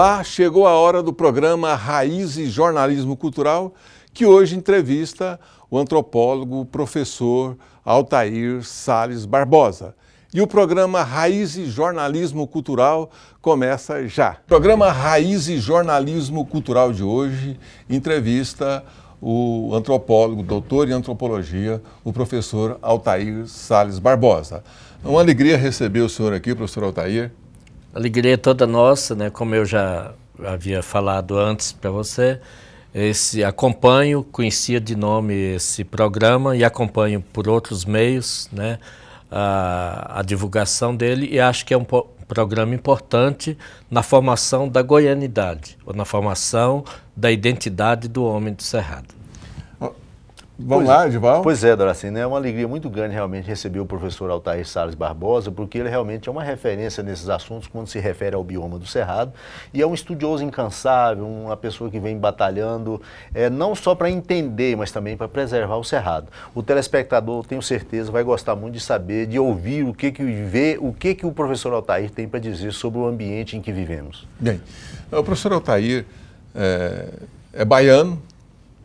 Olá, chegou a hora do programa Raízes Jornalismo Cultural, que hoje entrevista o antropólogo professor Altair Sales Barbosa. E o programa Raízes Jornalismo Cultural começa já. O programa Raízes Jornalismo Cultural de hoje entrevista o antropólogo, doutor em antropologia, o professor Altair Sales Barbosa. É uma alegria receber o senhor aqui, professor Altair alegria é toda nossa, né? Como eu já havia falado antes para você, esse acompanho, conhecia de nome esse programa e acompanho por outros meios, né? A, a divulgação dele e acho que é um programa importante na formação da goianidade, ou na formação da identidade do homem do Cerrado. Vamos pois, é. lá, Edival. Pois é, Doracina, né? é uma alegria muito grande realmente receber o professor Altair Salles Barbosa, porque ele realmente é uma referência nesses assuntos quando se refere ao bioma do Cerrado, e é um estudioso incansável, uma pessoa que vem batalhando, é, não só para entender, mas também para preservar o Cerrado. O telespectador, tenho certeza, vai gostar muito de saber, de ouvir o que que vê, o que que o professor Altair tem para dizer sobre o ambiente em que vivemos. Bem, o professor Altair é, é baiano,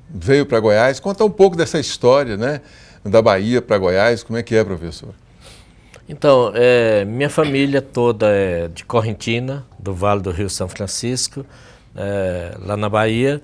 veio para Goiás. Conta um pouco dessa história, né? Da Bahia para Goiás, como é que é, professor? Então, é, minha família toda é de Correntina, do Vale do Rio São Francisco, é, lá na Bahia.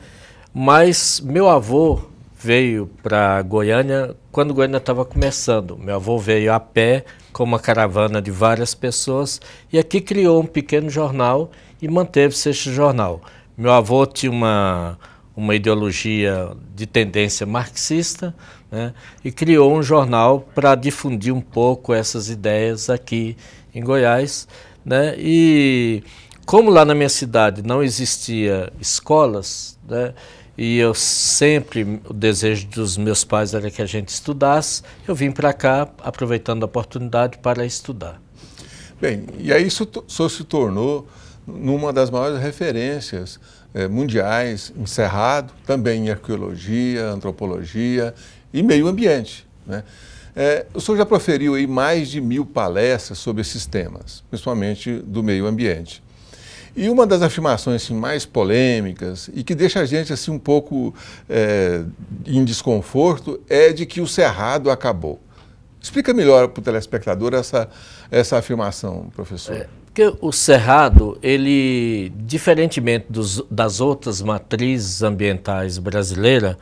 Mas meu avô veio para Goiânia quando Goiânia estava começando. Meu avô veio a pé com uma caravana de várias pessoas e aqui criou um pequeno jornal e manteve-se esse jornal. Meu avô tinha uma, uma ideologia de tendência marxista né, e criou um jornal para difundir um pouco essas ideias aqui em Goiás. Né, e como lá na minha cidade não existia escolas, né, e eu sempre, o desejo dos meus pais era que a gente estudasse, eu vim para cá aproveitando a oportunidade para estudar. Bem, e aí isso só se tornou numa das maiores referências eh, mundiais em Cerrado, também em arqueologia, antropologia e meio ambiente. Né? É, o senhor já proferiu aí mais de mil palestras sobre esses temas, principalmente do meio ambiente. E uma das afirmações assim, mais polêmicas e que deixa a gente assim um pouco é, em desconforto é de que o cerrado acabou. Explica melhor para o telespectador essa, essa afirmação, professor. É. Porque o cerrado, ele, diferentemente dos, das outras matrizes ambientais brasileiras,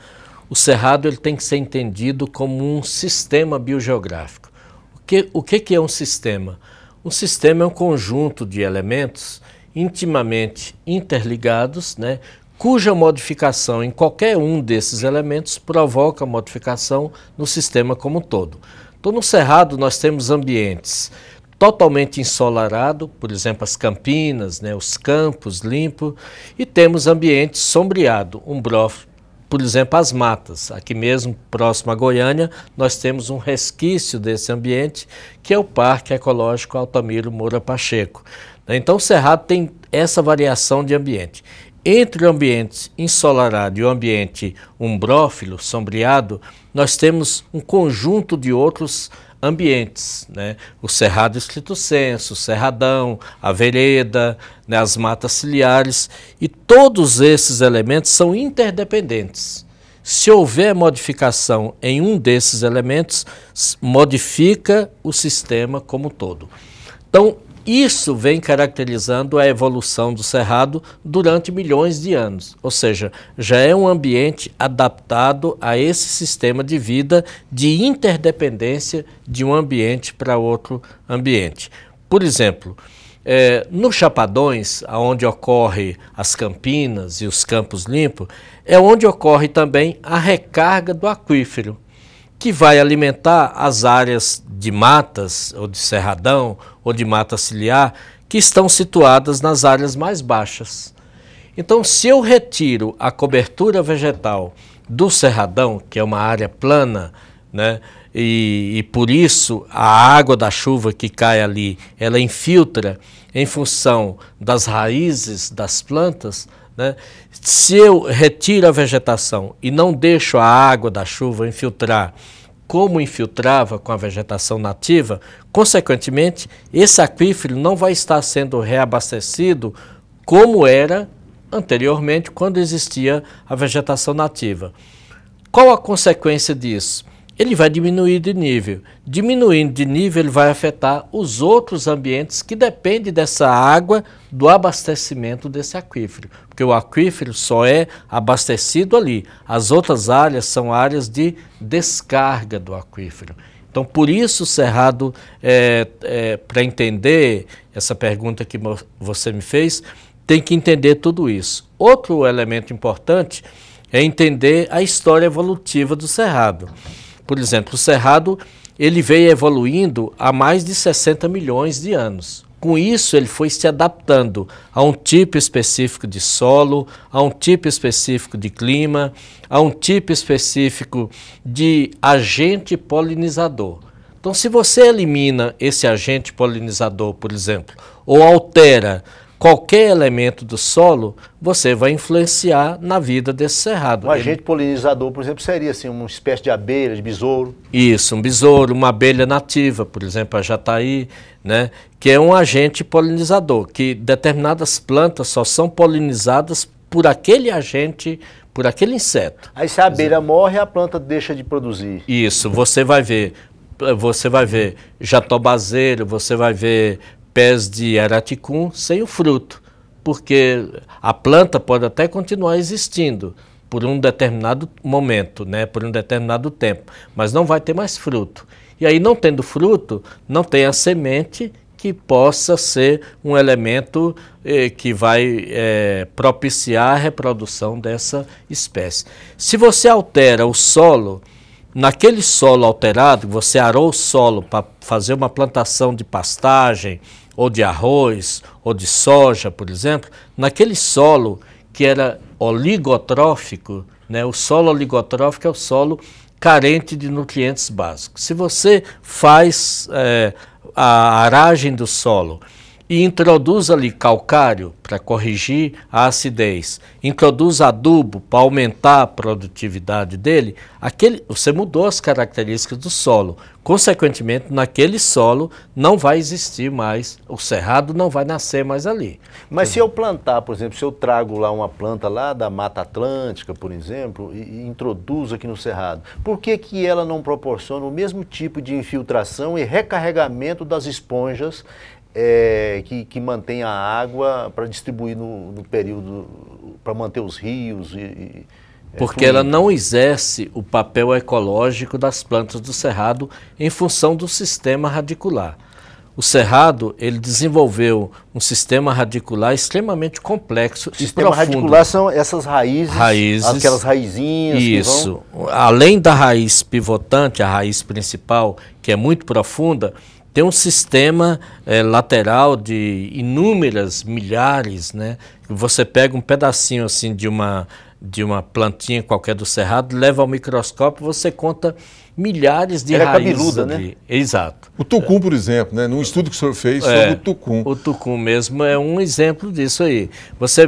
o cerrado ele tem que ser entendido como um sistema biogeográfico. O que, o que, que é um sistema? Um sistema é um conjunto de elementos intimamente interligados, né, cuja modificação em qualquer um desses elementos provoca modificação no sistema como um todo. Então, no cerrado, nós temos ambientes totalmente ensolarado, por exemplo, as campinas, né, os campos limpo, e temos ambiente sombreado, um brof, por exemplo, as matas. Aqui mesmo, próximo a Goiânia, nós temos um resquício desse ambiente, que é o Parque Ecológico Altamiro Moura Pacheco. Né. Então, o Cerrado tem essa variação de ambiente entre o ambiente ensolarado e o ambiente umbrófilo, sombreado, nós temos um conjunto de outros ambientes, né? o Cerrado Escrito Senso, o Cerradão, a Vereda, né? as matas ciliares, e todos esses elementos são interdependentes. Se houver modificação em um desses elementos, modifica o sistema como um todo. Então, isso vem caracterizando a evolução do cerrado durante milhões de anos, ou seja, já é um ambiente adaptado a esse sistema de vida de interdependência de um ambiente para outro ambiente. Por exemplo, é, eh, nos chapadões, onde ocorre as campinas e os campos limpos, é onde ocorre também a recarga do aquífero, que vai alimentar as áreas de matas ou de cerradão ou de mata ciliar que estão situadas nas áreas mais baixas. Então, se eu retiro a cobertura vegetal do Cerradão, que é uma área plana, né, e, e por isso a água da chuva que cai ali, ela infiltra em função das raízes das plantas, né? se eu retiro a vegetação e não deixo a água da chuva infiltrar como infiltrava com a vegetação nativa, consequentemente, esse aquífero não vai estar sendo reabastecido como era anteriormente, quando existia a vegetação nativa. Qual a consequência disso? Ele vai diminuir de nível. Diminuindo de nível, ele vai afetar os outros ambientes que dependem dessa água do abastecimento desse aquífero porque o aquífero só é abastecido ali. As outras áreas são áreas de descarga do aquífero. Então, por isso, Cerrado, é, é, para entender essa pergunta que você me fez, tem que entender tudo isso. Outro elemento importante é entender a história evolutiva do Cerrado. Por exemplo, o Cerrado ele veio evoluindo há mais de 60 milhões de anos. Com isso, ele foi se adaptando a um tipo específico de solo, a um tipo específico de clima, a um tipo específico de agente polinizador. Então, se você elimina esse agente polinizador, por exemplo, ou altera qualquer elemento do solo, você vai influenciar na vida desse cerrado. Um agente Ele... polinizador, por exemplo, seria assim, uma espécie de abelha, de besouro? Isso, um besouro, uma abelha nativa, por exemplo, a jataí, né? que é um agente polinizador, que determinadas plantas só são polinizadas por aquele agente, por aquele inseto. Aí se a abelha morre, a planta deixa de produzir. Isso, você vai ver você vai ver jatobazeiro, você vai ver pés de araticum sem o fruto, porque a planta pode até continuar existindo por um determinado momento, né, por um determinado tempo, mas não vai ter mais fruto. E aí, não tendo fruto, não tem a semente que possa ser um elemento eh, que vai eh, propiciar a reprodução dessa espécie. Se você altera o solo, naquele solo alterado, você arou o solo para fazer uma plantação de pastagem, ou de arroz, ou de soja, por exemplo, naquele solo que era oligotrófico, né, o solo oligotrófico é o solo carente de nutrientes básicos. Se você faz é, a aragem do solo e introduza-lhe calcário para corrigir a acidez, introduz adubo para aumentar a produtividade dele, aquele, você mudou as características do solo. Consequentemente, naquele solo não vai existir mais, o cerrado não vai nascer mais ali. Mas então, se eu plantar, por exemplo, se eu trago lá uma planta lá da Mata Atlântica, por exemplo, e, e introduzo aqui no cerrado, por que, que ela não proporciona o mesmo tipo de infiltração e recarregamento das esponjas é, que, que mantém a água para distribuir no, no período, para manter os rios e, e é, porque ela não exerce o papel ecológico das plantas do cerrado em função do sistema radicular. O cerrado, ele desenvolveu um sistema radicular extremamente complexo o sistema profundo. radicular são essas raízes, raízes aquelas raizinhas Isso. Vão... Além da raiz pivotante, a raiz principal, que é muito profunda, tem um sistema é, lateral de inúmeras milhares, né? Você pega um pedacinho assim de uma de uma plantinha qualquer do cerrado, leva ao microscópio, você conta milhares de é raízes. É cabeluda, de... né? Exato. O tucum, por exemplo, né? Num estudo que o senhor fez é, sobre o tucum. O tucum mesmo é um exemplo disso aí. Você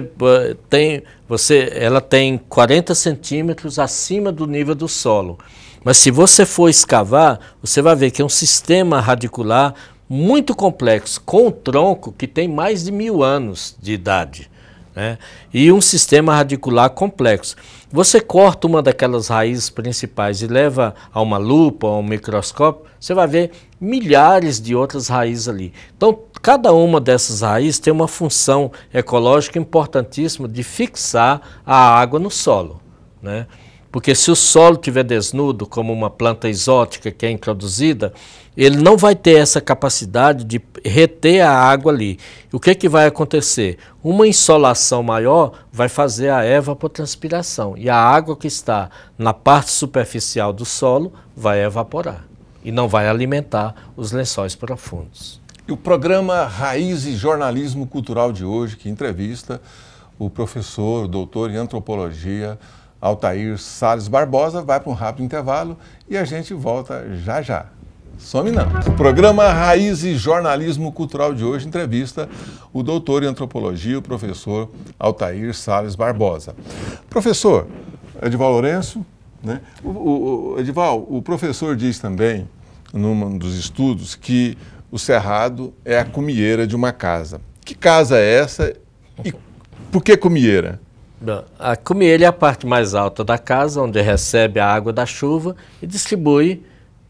tem, você, ela tem 40 centímetros acima do nível do solo. Mas se você for escavar, você vai ver que é um sistema radicular muito complexo, com um tronco que tem mais de mil anos de idade. Né? E um sistema radicular complexo. Você corta uma daquelas raízes principais e leva a uma lupa, a um microscópio, você vai ver milhares de outras raízes ali. Então, cada uma dessas raízes tem uma função ecológica importantíssima de fixar a água no solo. Né? Porque se o solo estiver desnudo, como uma planta exótica que é introduzida, ele não vai ter essa capacidade de reter a água ali. O que, é que vai acontecer? Uma insolação maior vai fazer a evapotranspiração. E a água que está na parte superficial do solo vai evaporar e não vai alimentar os lençóis profundos. E o programa Raízes Jornalismo Cultural de hoje, que entrevista o professor, doutor em antropologia, Altair Sales Barbosa vai para um rápido intervalo e a gente volta já já. Some não. O programa Raiz e Jornalismo Cultural de hoje entrevista o doutor em antropologia, o professor Altair Sales Barbosa. Professor Edival Lourenço, né? o, o, Edival, o professor diz também, num dos estudos, que o cerrado é a cumieira de uma casa. Que casa é essa e por que cumieira? A cumielha é a parte mais alta da casa, onde recebe a água da chuva e distribui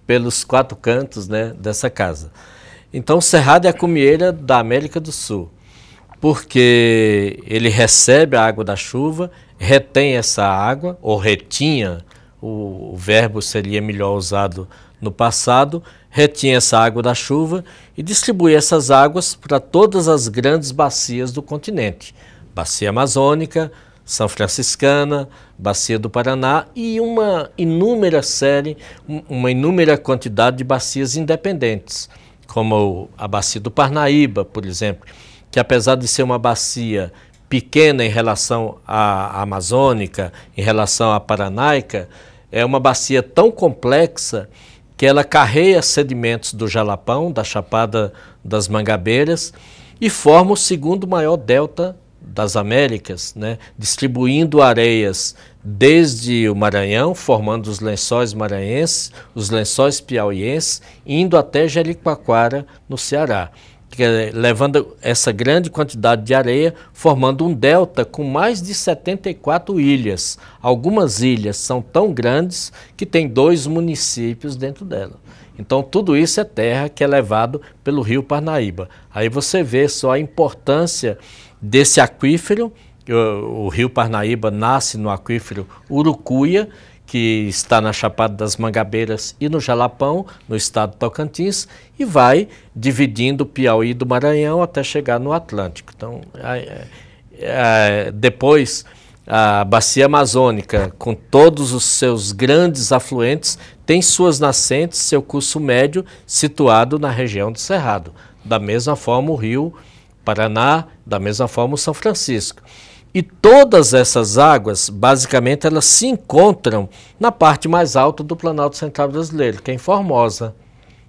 pelos quatro cantos né, dessa casa. Então, o Cerrado é a cumielha da América do Sul, porque ele recebe a água da chuva, retém essa água, ou retinha, o, o verbo seria melhor usado no passado, retinha essa água da chuva e distribui essas águas para todas as grandes bacias do continente. Bacia Amazônica, são Franciscana, Bacia do Paraná e uma inúmera série, uma inúmera quantidade de bacias independentes, como a Bacia do Parnaíba, por exemplo, que apesar de ser uma bacia pequena em relação à amazônica, em relação à paranaica, é uma bacia tão complexa que ela carreia sedimentos do Jalapão, da Chapada das Mangabeiras, e forma o segundo maior delta das Américas, né, distribuindo areias desde o Maranhão, formando os lençóis maranhenses, os lençóis piauienses, indo até Jericoacoara, no Ceará, levando essa grande quantidade de areia, formando um delta com mais de 74 ilhas. Algumas ilhas são tão grandes que tem dois municípios dentro dela. Então, tudo isso é terra que é levado pelo rio Parnaíba. Aí você vê só a importância desse aquífero. O, o rio Parnaíba nasce no aquífero Urucuia, que está na Chapada das Mangabeiras e no Jalapão, no estado de Tocantins, e vai dividindo o Piauí do Maranhão até chegar no Atlântico. Então, é, depois a bacia amazônica, com todos os seus grandes afluentes, tem suas nascentes, seu curso médio situado na região do Cerrado. Da mesma forma, o rio Paraná, da mesma forma o São Francisco. E todas essas águas, basicamente, elas se encontram na parte mais alta do Planalto Central Brasileiro, que é em Formosa,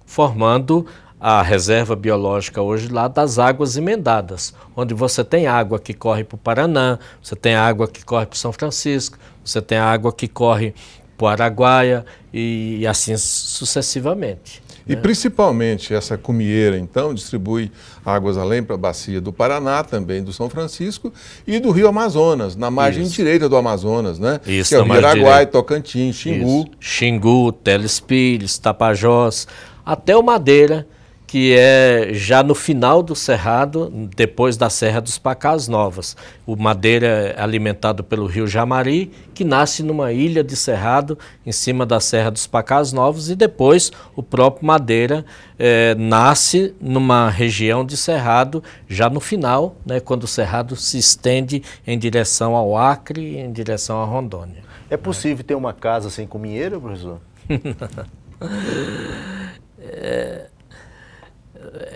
formando a reserva biológica hoje lá das águas emendadas, onde você tem água que corre para o Paraná, você tem água que corre para o São Francisco, você tem água que corre para o Araguaia e, e assim sucessivamente. E é. principalmente essa cumieira, então, distribui águas além para a bacia do Paraná, também do São Francisco e do Rio Amazonas, na margem Isso. direita do Amazonas, né? Isso, que é o Miraguai, Tocantins, Xingu. Isso. Xingu, Telespires, Tapajós, até o Madeira, que é já no final do Cerrado, depois da Serra dos Pacás Novas. O madeira é alimentado pelo rio Jamari, que nasce numa ilha de Cerrado, em cima da Serra dos Pacás Novos, e depois o próprio madeira é, nasce numa região de Cerrado, já no final, né, quando o Cerrado se estende em direção ao Acre em direção à Rondônia. É possível é. ter uma casa sem cominheiro, professor? é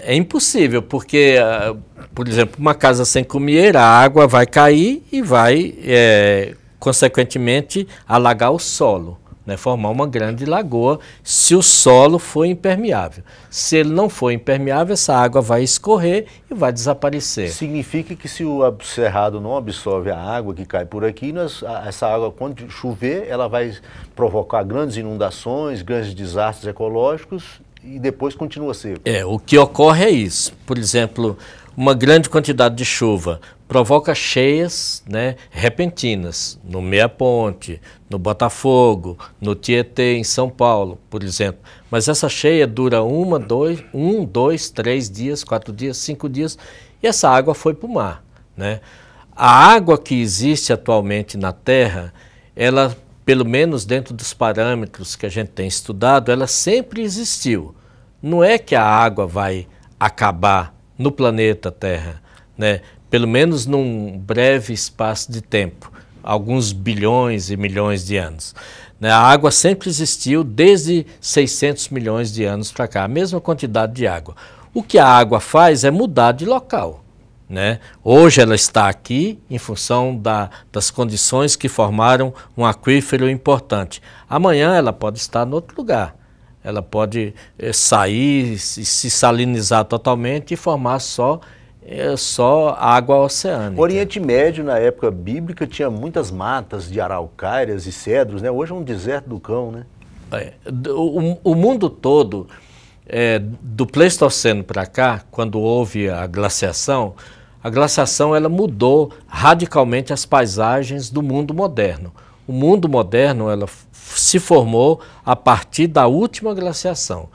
é impossível, porque, ah, por exemplo, uma casa sem comida, a água vai cair e vai, é, consequentemente, alagar o solo, né? formar uma grande lagoa, se o solo for impermeável. Se ele não for impermeável, essa água vai escorrer e vai desaparecer. Significa que se o cerrado não absorve a água que cai por aqui, nós, essa água, quando chover, ela vai provocar grandes inundações, grandes desastres ecológicos e depois continua seco. É, o que ocorre é isso. Por exemplo, uma grande quantidade de chuva provoca cheias né, repentinas no Meia Ponte, no Botafogo, no Tietê, em São Paulo, por exemplo. Mas essa cheia dura uma, dois, um, dois, três dias, quatro dias, cinco dias, e essa água foi para o mar. Né? A água que existe atualmente na Terra, ela, pelo menos dentro dos parâmetros que a gente tem estudado, ela sempre existiu não é que a água vai acabar no planeta Terra, né? pelo menos num breve espaço de tempo, alguns bilhões e milhões de anos. Né? A água sempre existiu desde 600 milhões de anos para cá, a mesma quantidade de água. O que a água faz é mudar de local. Né? Hoje ela está aqui em função da, das condições que formaram um aquífero importante. Amanhã ela pode estar em outro lugar. Ela pode é, sair, se salinizar totalmente e formar só é só água oceânica. O Oriente Médio, na época bíblica, tinha muitas matas de araucárias e cedros, né? Hoje é um deserto do cão, né? É, o, o, mundo todo, é, do Pleistoceno para cá, quando houve a glaciação, a glaciação ela mudou radicalmente as paisagens do mundo moderno. O mundo moderno, ela, se formou a partir da última glaciação.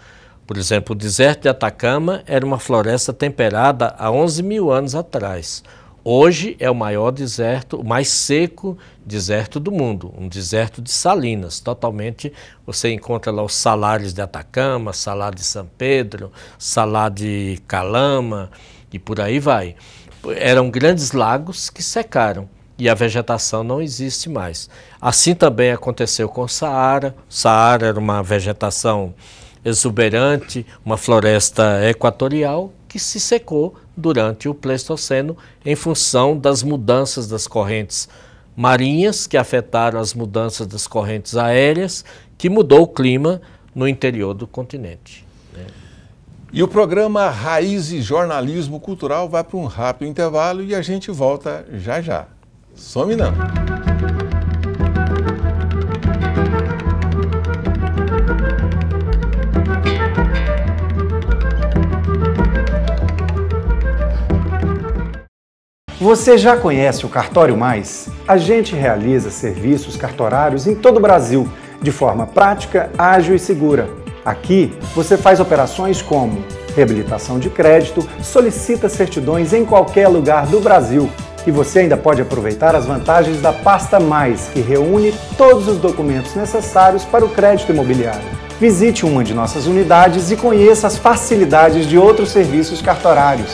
Por exemplo, o deserto de Atacama era uma floresta temperada há 11 mil anos atrás. Hoje é o maior deserto, o mais seco deserto do mundo, um deserto de salinas, totalmente. Você encontra lá os salares de Atacama, salar de São Pedro, salar de Calama e por aí vai. Eram grandes lagos que secaram e a vegetação não existe mais. Assim também aconteceu com o Saara. O Saara era uma vegetação exuberante, uma floresta equatorial que se secou durante o Pleistoceno em função das mudanças das correntes marinhas que afetaram as mudanças das correntes aéreas, que mudou o clima no interior do continente. Né? E o programa Raízes Jornalismo Cultural vai para um rápido intervalo e a gente volta já já. Some não. Você já conhece o Cartório Mais? A gente realiza serviços cartorários em todo o Brasil, de forma prática, ágil e segura. Aqui, você faz operações como reabilitação de crédito, solicita certidões em qualquer lugar do Brasil, e você ainda pode aproveitar as vantagens da Pasta Mais, que reúne todos os documentos necessários para o crédito imobiliário. Visite uma de nossas unidades e conheça as facilidades de outros serviços cartorários.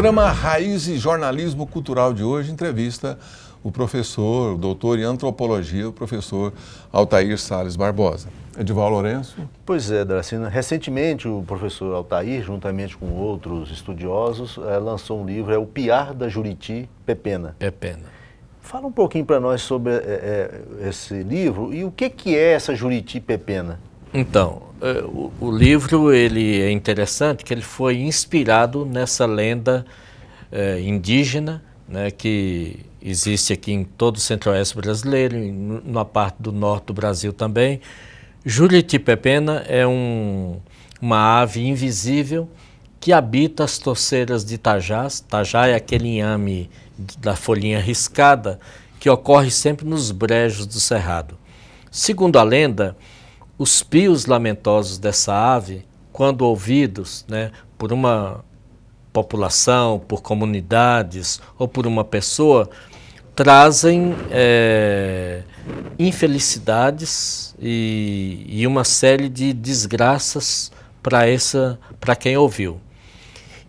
programa Raiz e Jornalismo Cultural de hoje entrevista o professor, o doutor em antropologia, o professor Altair Sales Barbosa. É Edival Lourenço? Pois é, Dracina. Recentemente, o professor Altair, juntamente com outros estudiosos, eh, lançou um livro, é O Piar da Juriti Pepena. Pepena. Fala um pouquinho para nós sobre é, esse livro e o que, que é essa Juriti Pepena. Então, é, o, o, livro ele é interessante que ele foi inspirado nessa lenda é, indígena né, que existe aqui em todo o centro-oeste brasileiro, em uma parte do norte do Brasil também. Juritipepena é um, uma ave invisível que habita as torceiras de tajás. Tajá é aquele inhame da folhinha riscada que ocorre sempre nos brejos do cerrado. Segundo a lenda, os pios lamentosos dessa ave, quando ouvidos né, por uma população, por comunidades ou por uma pessoa, trazem é, infelicidades e, e, uma série de desgraças para essa para quem ouviu.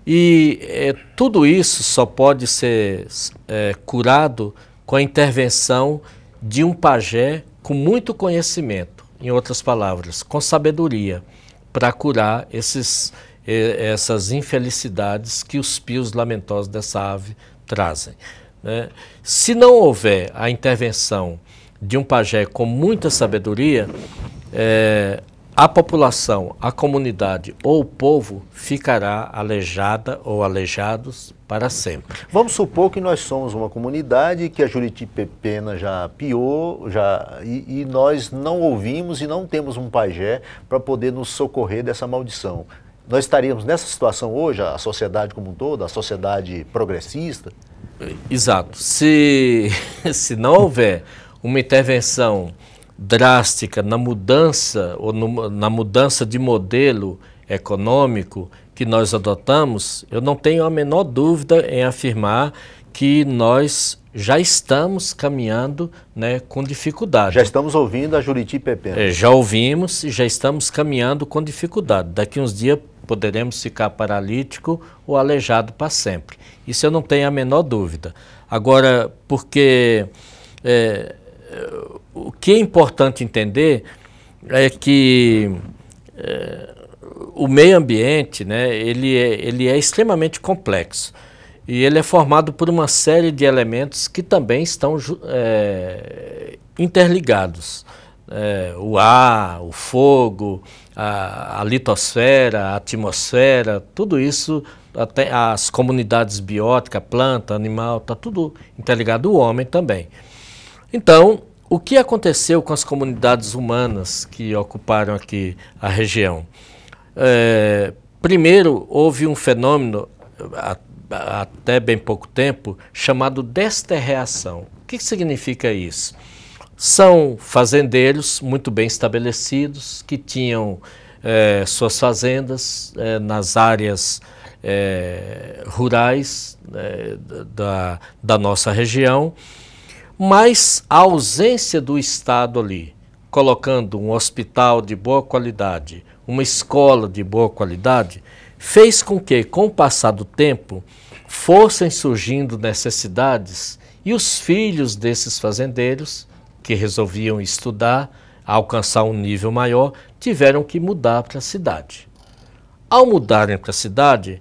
E é, tudo isso só pode ser é, curado com a intervenção de um pajé com muito conhecimento em outras palavras, com sabedoria, para curar esses, essas infelicidades que os pios lamentosos dessa ave trazem. Né? Se não houver a intervenção de um pajé com muita sabedoria, é, a população, a comunidade ou o povo ficará aleijada ou aleijados para sempre. Vamos supor que nós somos uma comunidade que a Juriti já piou já, e, e nós não ouvimos e não temos um pajé para poder nos socorrer dessa maldição. Nós estaríamos nessa situação hoje, a sociedade como um todo, a sociedade progressista? Exato. Se, se não houver uma intervenção drástica na mudança ou no, na mudança de modelo econômico que nós adotamos, eu não tenho a menor dúvida em afirmar que nós já estamos caminhando né, com dificuldade. Já estamos ouvindo a Juriti Pepe É, já ouvimos e já estamos caminhando com dificuldade. Daqui uns dias poderemos ficar paralítico ou aleijado para sempre. Isso eu não tenho a menor dúvida. Agora, porque é, o que é importante entender é que é, o meio ambiente, né, ele, é, ele é extremamente complexo. E ele é formado por uma série de elementos que também estão é, interligados. É, o ar, o fogo, a, a, litosfera, a atmosfera, tudo isso, até as comunidades bióticas, planta, animal, está tudo interligado, o homem também. Então, o que aconteceu com as comunidades humanas que ocuparam aqui a região? É, primeiro, houve um fenômeno, a, a, até bem pouco tempo, chamado desterreação. O que, significa isso? São fazendeiros muito bem estabelecidos que tinham é, suas fazendas é, nas áreas rurais né, da, da nossa região mas a ausência do Estado ali, colocando um hospital de boa qualidade, uma escola de boa qualidade, fez com que, com o passar do tempo, fossem surgindo necessidades e os filhos desses fazendeiros, que resolviam estudar, alcançar um nível maior, tiveram que mudar para a cidade. Ao mudarem para a cidade,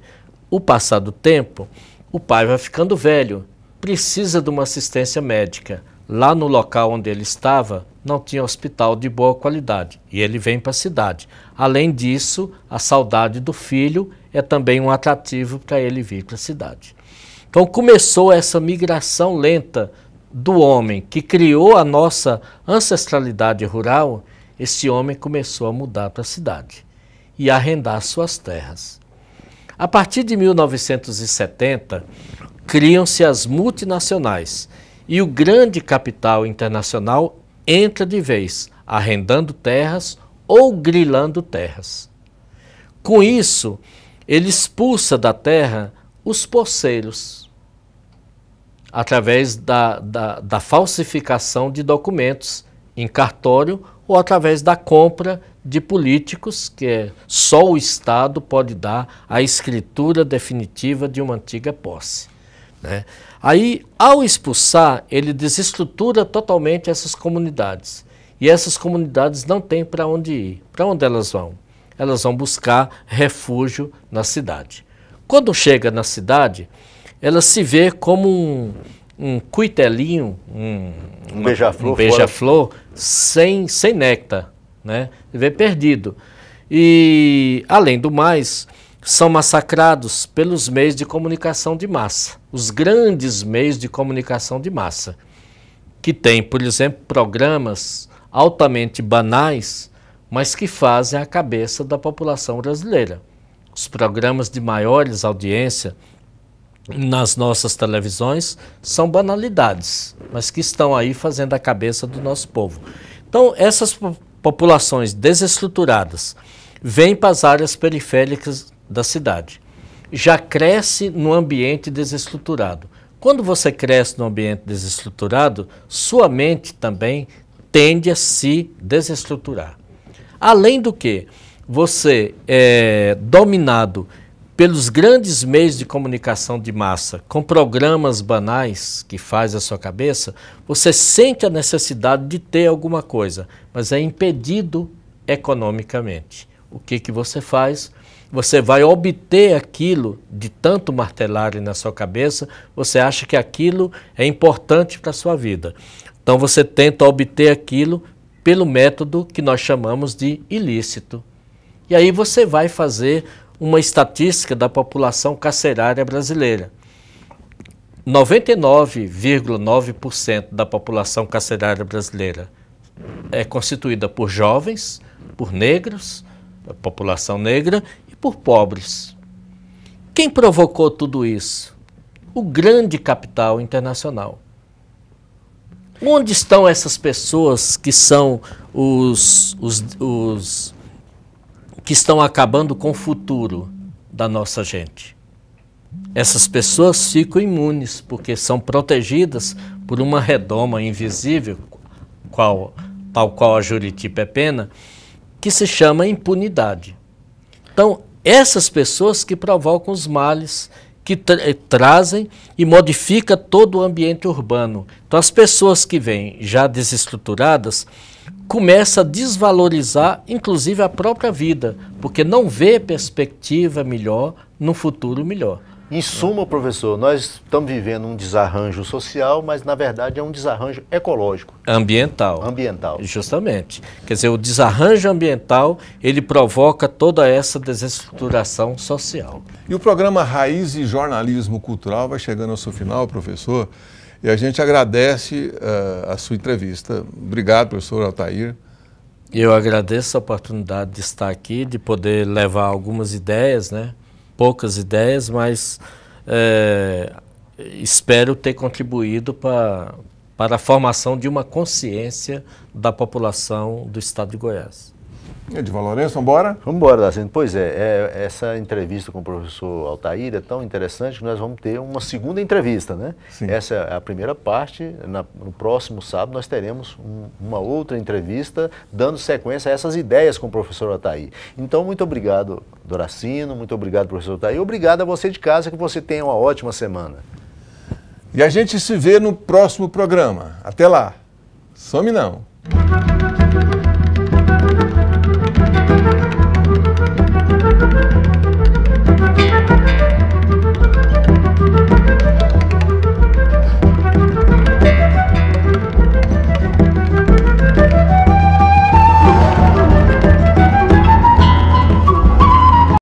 o passar do tempo, o pai vai ficando velho precisa de uma assistência médica. Lá no local onde ele estava, não tinha hospital de boa qualidade e ele vem para a cidade. Além disso, a saudade do filho é também um atrativo para ele vir para a cidade. Então começou essa migração lenta do homem que criou a nossa ancestralidade rural. Esse homem começou a mudar para a cidade e arrendar suas terras. A partir de 1970, criam-se as multinacionais e o grande capital internacional entra de vez, arrendando terras ou grilando terras. Com isso, ele expulsa da terra os poceiros, através da, da, da falsificação de documentos em cartório ou através da compra de políticos, que é, só o Estado pode dar a escritura definitiva de uma antiga posse. Né? Aí, ao expulsar, ele desestrutura totalmente essas comunidades. E essas comunidades não têm para onde ir. Para onde elas vão? Elas vão buscar refúgio na cidade. Quando chega na cidade, ela se vê como um, um cuitelinho, um, um beija-flor, um beija sem, sem néctar, né? vê perdido. E, além do mais, são massacrados pelos meios de comunicação de massa, os grandes meios de comunicação de massa, que têm, por exemplo, programas altamente banais, mas que fazem a cabeça da população brasileira. Os programas de maiores audiência nas nossas televisões são banalidades, mas que estão aí fazendo a cabeça do nosso povo. Então, essas populações desestruturadas vêm para as áreas periféricas da cidade. Já cresce no ambiente desestruturado. Quando você cresce no ambiente desestruturado, sua mente também tende a se desestruturar. Além do que, você é dominado pelos grandes meios de comunicação de massa, com programas banais que faz a sua cabeça, você sente a necessidade de ter alguma coisa, mas é impedido economicamente. O que, que você faz? você vai obter aquilo de tanto martelar na sua cabeça, você acha que aquilo é importante para a sua vida. Então você tenta obter aquilo pelo método que nós chamamos de ilícito. E aí você vai fazer uma estatística da população carcerária brasileira. 99,9% da população carcerária brasileira é constituída por jovens, por negros, população negra por pobres. Quem provocou tudo isso? O grande capital internacional. Onde estão essas pessoas que são os, os, os que estão acabando com o futuro da nossa gente? Essas pessoas ficam imunes porque são protegidas por uma redoma invisível, qual, tal qual a Juriti Pepena, que se chama impunidade. Então, essas pessoas que provocam os males que tra eh, trazem e modifica todo o ambiente urbano. Então as pessoas que vêm já desestruturadas começa a desvalorizar inclusive a própria vida, porque não vê perspectiva melhor no futuro melhor. Em suma, professor, nós estamos vivendo um desarranjo social, mas na verdade é um desarranjo ecológico. Ambiental. Ambiental. Justamente. Quer dizer, o desarranjo ambiental, ele provoca toda essa desestruturação social. E o programa Raiz e Jornalismo Cultural vai chegando ao seu final, professor, e a gente agradece uh, a sua entrevista. Obrigado, professor Altair. Eu agradeço a oportunidade de estar aqui, de poder levar algumas ideias, né? poucas ideias, mas é, espero ter contribuído para, para a formação de uma consciência da população do estado de Goiás de Lourenço, vamos embora? Vamos embora, Dacen. Pois é, é, essa entrevista com o professor Altair é tão interessante que nós vamos ter uma segunda entrevista, né? Sim. Essa é a primeira parte. Na, no próximo sábado nós teremos um, uma outra entrevista dando sequência a essas ideias com o professor Altair. Então, muito obrigado, Doracino, muito obrigado, professor Altair. Obrigado a você de casa, que você tenha uma ótima semana. E a gente se vê no próximo programa. Até lá. Some não.